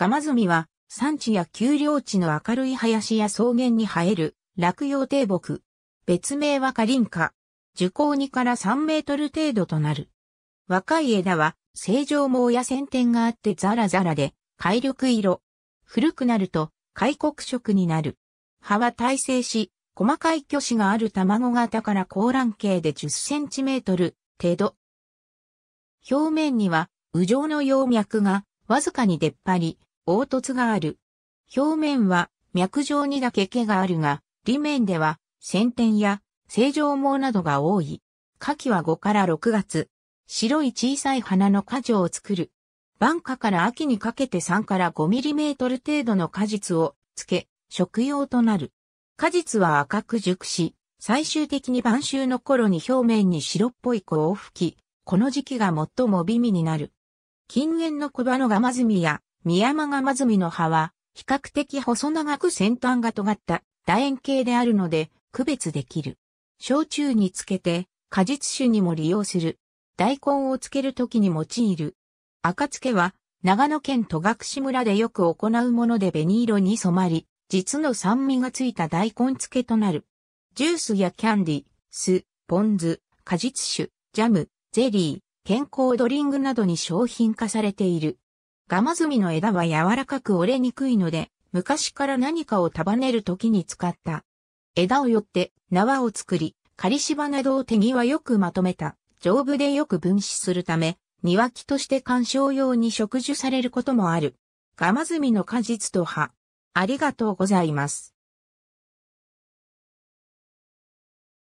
ガマは、山地や丘陵地の明るい林や草原に生える、落葉低木。別名はカリンカ。樹高2から3メートル程度となる。若い枝は、正常毛や線点があってザラザラで、海緑色。古くなると、開国色になる。葉は耐性し、細かい巨子がある卵型から高卵系で10センチメートル程度。表面には、羽状の葉脈がわずかに出っ張り、凹凸がある。表面は脈状にだけ毛があるが、裏面では先天や正常毛などが多い。花期は5から6月。白い小さい花の果樹を作る。晩夏から秋にかけて3から5ミリメートル程度の果実をつけ、食用となる。果実は赤く熟し、最終的に晩秋の頃に表面に白っぽい子を吹き、この時期が最も美味になる。近縁の小葉のガマズミやミヤマガマズミの葉は、比較的細長く先端が尖った楕円形であるので、区別できる。焼酎につけて、果実酒にも利用する。大根をつけるときに用いる。赤漬けは、長野県戸隠村でよく行うもので紅色に染まり、実の酸味がついた大根漬けとなる。ジュースやキャンディ、酢、ポン酢、果実酒、ジャム、ゼリー、健康ドリンクなどに商品化されている。ガマズミの枝は柔らかく折れにくいので、昔から何かを束ねる時に使った。枝をよって縄を作り、仮芝などを手際よくまとめた、丈夫でよく分子するため、庭木として観賞用に植樹されることもある。ガマズミの果実と葉。ありがとうございます。